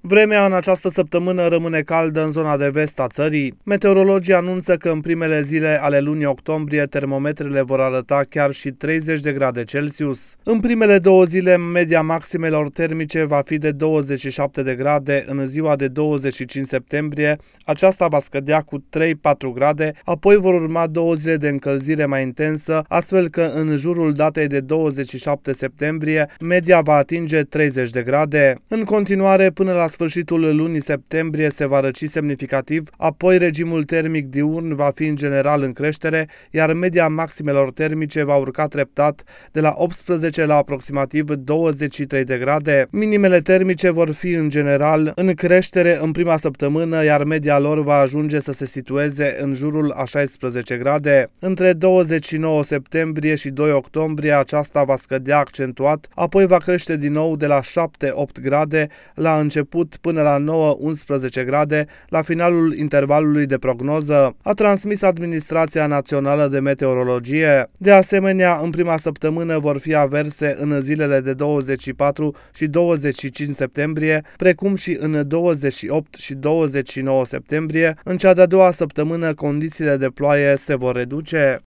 Vremea în această săptămână rămâne caldă în zona de vest a țării. Meteorologii anunță că în primele zile ale lunii octombrie termometrele vor arăta chiar și 30 de grade Celsius. În primele două zile, media maximelor termice va fi de 27 de grade. În ziua de 25 septembrie, aceasta va scădea cu 3-4 grade, apoi vor urma două zile de încălzire mai intensă, astfel că în jurul datei de 27 septembrie, media va atinge 30 de grade. În continuare, până la sfârșitul lunii septembrie se va răci semnificativ, apoi regimul termic diurn va fi în general în creștere, iar media maximelor termice va urca treptat de la 18 la aproximativ 23 de grade. Minimele termice vor fi în general în creștere în prima săptămână, iar media lor va ajunge să se situeze în jurul a 16 grade. Între 29 septembrie și 2 octombrie aceasta va scădea accentuat, apoi va crește din nou de la 7-8 grade la început început până la 9-11 grade la finalul intervalului de prognoză, a transmis Administrația Națională de Meteorologie. De asemenea, în prima săptămână vor fi averse în zilele de 24 și 25 septembrie, precum și în 28 și 29 septembrie. În cea de-a doua săptămână, condițiile de ploaie se vor reduce.